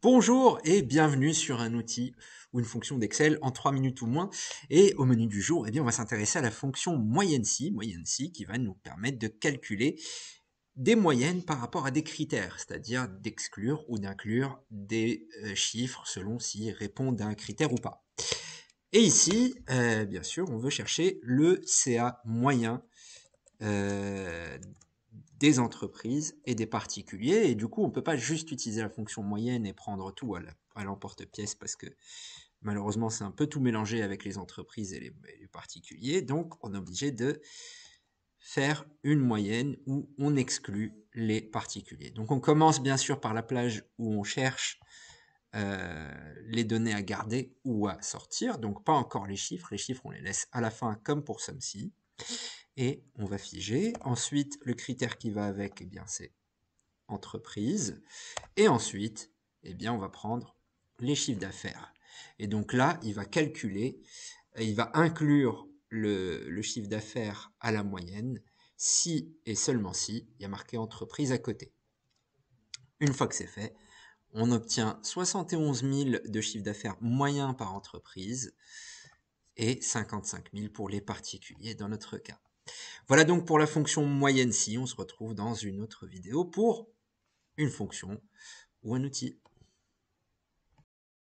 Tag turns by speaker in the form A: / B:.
A: Bonjour et bienvenue sur un outil ou une fonction d'Excel en 3 minutes ou moins. Et au menu du jour, eh bien, on va s'intéresser à la fonction moyenne si, moyenne si, qui va nous permettre de calculer des moyennes par rapport à des critères, c'est-à-dire d'exclure ou d'inclure des euh, chiffres selon s'ils répondent à un critère ou pas. Et ici, euh, bien sûr, on veut chercher le CA moyen euh, des entreprises et des particuliers. Et du coup, on ne peut pas juste utiliser la fonction moyenne et prendre tout à l'emporte-pièce parce que malheureusement, c'est un peu tout mélangé avec les entreprises et les, particuliers. Donc, on est obligé de faire une moyenne où on exclut les particuliers. Donc, on commence bien sûr par la plage où on cherche euh, les données à garder ou à sortir. Donc, pas encore les chiffres. Les chiffres, on les laisse à la fin, comme pour Somme-ci » et on va figer. Ensuite, le critère qui va avec, eh bien, c'est entreprise. Et ensuite, eh bien, on va prendre les chiffres d'affaires. Et donc là, il va calculer, euh, il va inclure le, le chiffre d'affaires à la moyenne si et seulement si il y a marqué entreprise à côté. Une fois que c'est fait, on obtient 71 000 de chiffre d'affaires moyen par entreprise et 55 000 pour les particuliers dans notre cas. Voilà donc pour la fonction moyenne si. On se retrouve dans une autre vidéo pour une fonction ou un outil.